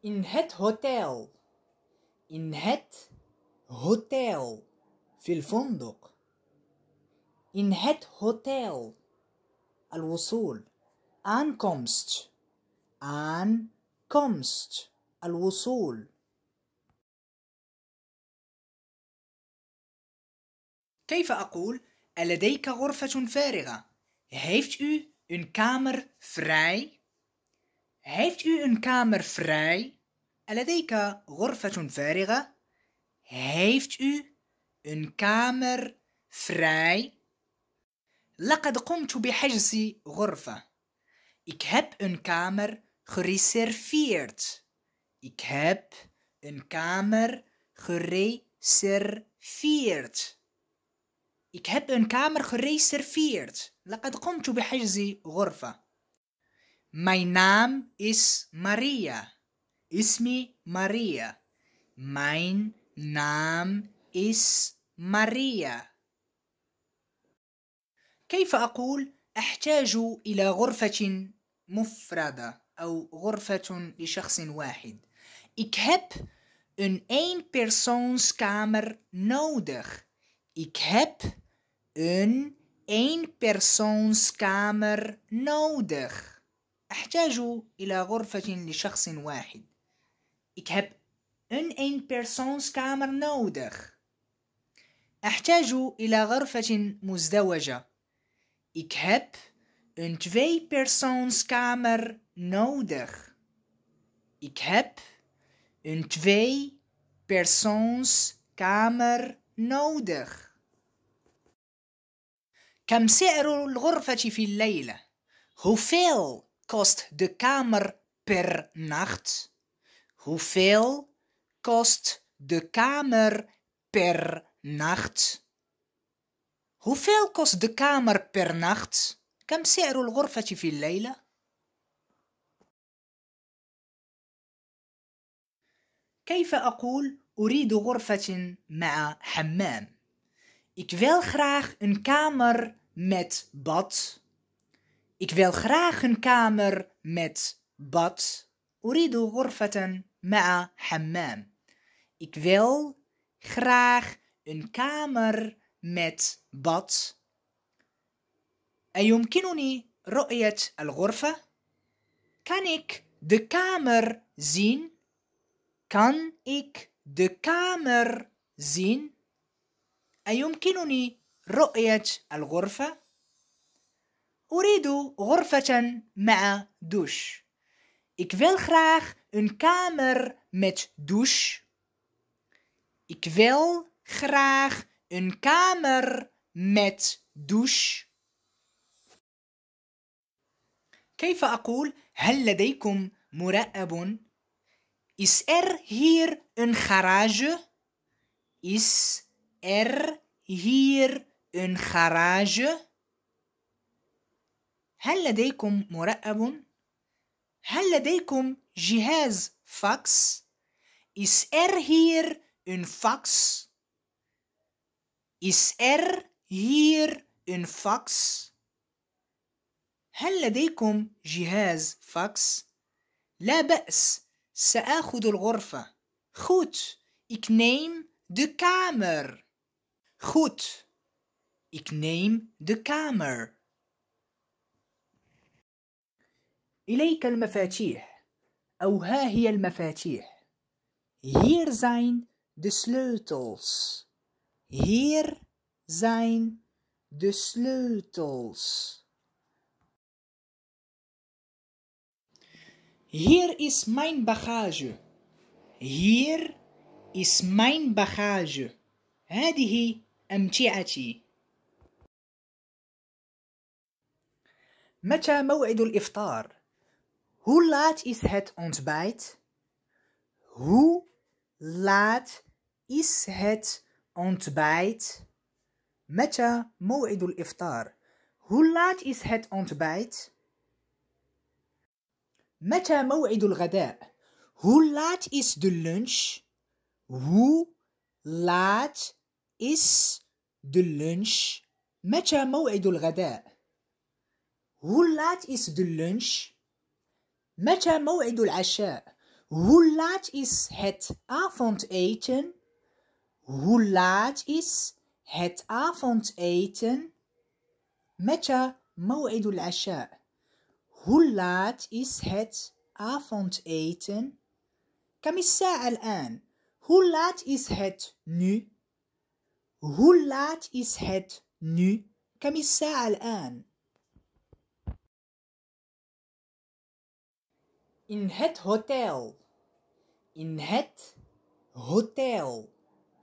In het hotel. In het hotel. Filvondok In het hotel. al الوصول. Aankomst. Aankomst. الوصول. كيف أقول ألديك غرفة فارغة؟ Heeft u een kamer vrij? heeft u een kamer vrij? Aladeka ghurfatun fariga? Heeft u een kamer vrij? لقد قمت بحجز Ik heb een kamer gereserveerd. Ik heb een kamer gereserveerd. Ik heb een kamer gereserveerd. لقد قمت My name is Maria. اسمي ماريا. My Name is Maria. كيف أقول أحتاج إلى غرفة مفردة أو غرفة لشخص واحد؟ Ik heb een eenpersoonskamer nodig. Ik heb een eenpersoonskamer nodig. أحتاج إلى غرفة لشخص واحد. Ik heb een eenpersoonskamer nodig. أحتاج إلى غرفة مزدوجة. Ik heb een tweepersoonskamer nodig. Ik heb een tweepersoonskamer nodig. كم سعر الغرفة في الليلة؟ Hoeveel kost de kamer per nacht? Hoeveel kost de kamer per nacht? Hoeveel kost de kamer per nacht? كم سعر الغرفة في الليلة؟ كيف أقول أريد غرفة مع حمام؟ Ik wil graag een kamer met bad. Ik wil graag een kamer met bad. Uridu ghurfatan ma'a hammam. Ik wil graag een kamer met bad. أيمكنني رؤية الغرفة؟ Kan ik de kamer zien? Kan ik de kamer zien? أيمكنني رؤية الغرفة؟ أريد غرفة مع دوش. Ik wil graag een kamer met douche. Ik wil graag een kamer met douche. كيف أقول هل لديكم مرأب؟ Is er hier een garage? Is er hier een garage? هل لديكم مرقب؟ هل لديكم جهاز فاكس؟ Is there here in fax? Is there here in fax? هل لديكم جهاز فاكس؟ لا بأس سآخذ الغرفة خوت إك نيم دو كامر خوت إك نيم دو كامر إليك المفاتيح أو ها هي المفاتيح Here zijn the sleutels. Here zijn the sleutels. Here is mijn bagage. Here is mijn bagage. هذه أمتعتي. متى موعد الإفطار؟ Hoe laat is het ontbijt? Hoe laat is het ontbijt? متى al iftar. Hoe laat is het ontbijt? متى al الغداء؟ Hoe laat is de lunch? Hoe laat is de lunch؟ متى al الغداء؟ Hoe laat is de lunch? متى موعد العشاء Hoe laat is het avondeten? Hoe laat is het avondeten? متى موعد العشاء؟ Hoe laat is het avondeten? كم الساعة الآن؟ Hoe laat is het nu? Hoe laat is het nu? كم الساعة الآن؟ In het hotel. In het hotel.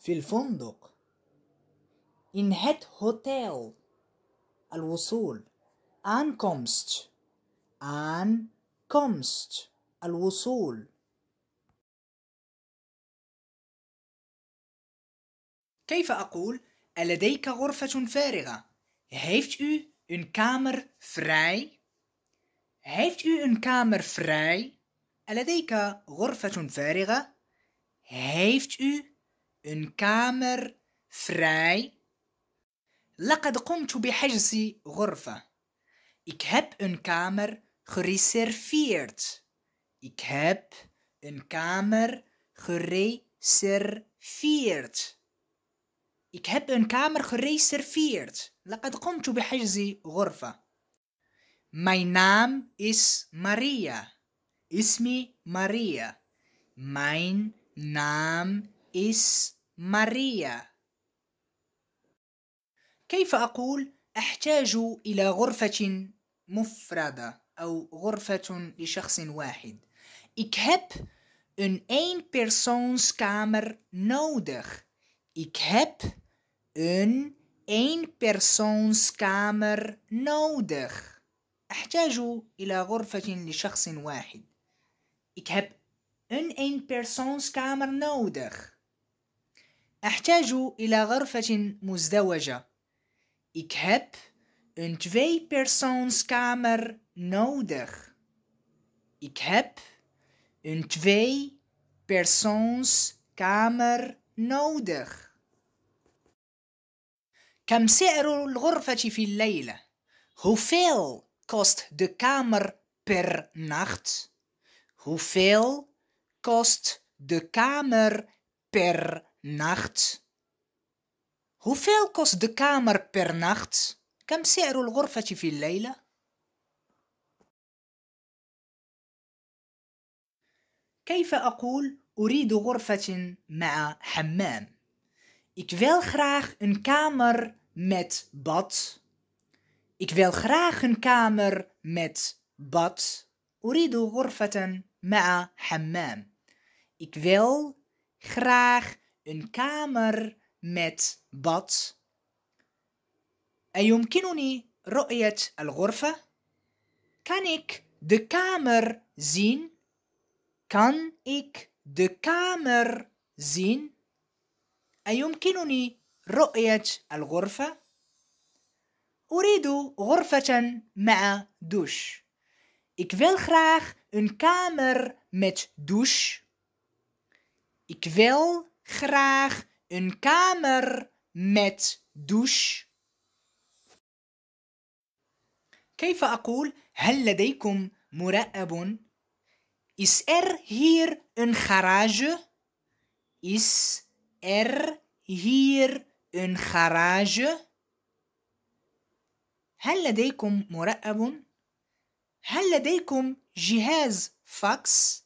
في In het hotel. al wasol, Aankomst. Aankomst. al كيف أقول ألديك غرفة فارغة؟ Heeft u een kamer vrij? heeft u een kamer vrij? لديك غرفة فارغة؟ Heeft u een kamer vrij? لقد قمت بحجز غرفة. Ik heb een kamer gereserveerd. Ik heb een kamer gereserveerd. Ik heb een kamer gereserveerd. لقد قمت بحجز غرفة. My name is Maria. اسمي ماريا. Mein Name is Maria. كيف أقول أحتاج إلى غرفة مفردة أو غرفة لشخص واحد؟ Ik heb een eenpersoonskamer nodig. Ik heb een eenpersoonskamer nodig. أحتاج إلى غرفة لشخص واحد. Ik heb een eenpersoonskamer nodig. أحتاج إلى غرفة مزدوجة. Ik heb een tweepersoonskamer nodig. Ik heb een tweepersoonskamer nodig. كم سعر الغرفة في الليلة؟ hoeveel kost de kamer per nacht? Hoeveel kost de kamer per nacht? Hoeveel kost de kamer per nacht? Kam سعر الغرفة في الليلة؟ كيف أقول أريد غرفة مع حمام؟ Ik wil graag een kamer met bad. Ik wil graag een kamer met bad. أريد Gorfaten مع حمام. Ik wil graag een kamer met bad. أيمكنني رؤية الغرفة؟ Kan ik de kamer zien? Kan ik de kamer zien? أيمكنني رؤية الغرفة؟ أريد غرفة مع Ik wil graag een kamer met douche. Ik wil graag een kamer met douche. كيف أقول هل لديكم مرأب؟ Is er hier een garage? Is er hier een garage? هل لديكم مرقب؟ هل لديكم جهاز فاكس؟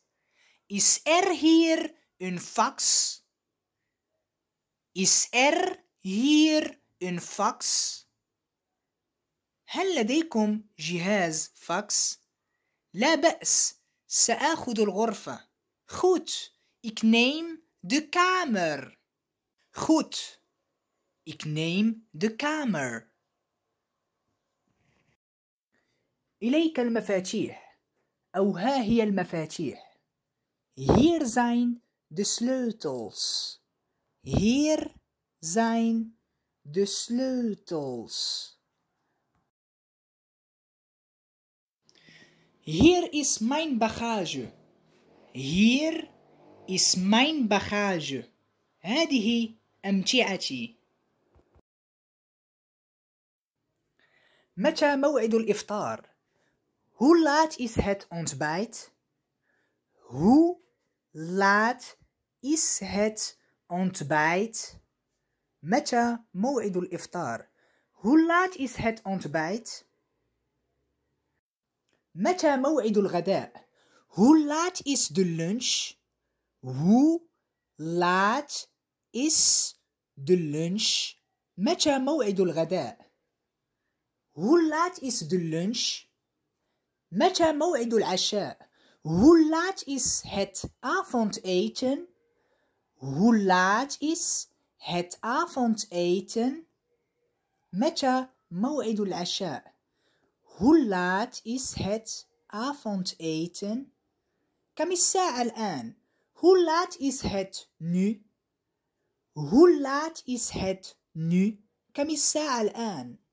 Is there here a fax? Is there here a fax? هل لديكم جهاز فاكس؟ لا بأس سآخذ الغرفة خوت Ik neem de kamer خوت Ik neem de kamer إليك المفاتيح أو ها هي المفاتيح Here zijn the sleutels Here zijn the sleutels Here is mijn bagage. Here is mijn bagage. هذه أمتعتي. متى موعد الإفطار؟ Hoe laat is het ontbijt? Hoe laat is het ontbijt? متى موعد iftar. Hoe laat is het ontbijt? متى موعد الغداء؟ Hoe laat is de lunch? Hoe laat is de lunch؟ متى موعد الغداء؟ Hoe laat is de lunch? متى موعد العشاء هو لات اس هات افونت ايتن هو لات اس هات افونت ايتن متى موعد العشاء هو لات اس هات افونت ايتن كم الساعة الآن؟ هو لات إس هات نو؟ هو لات إس هات نو؟ كم الساعة الآن؟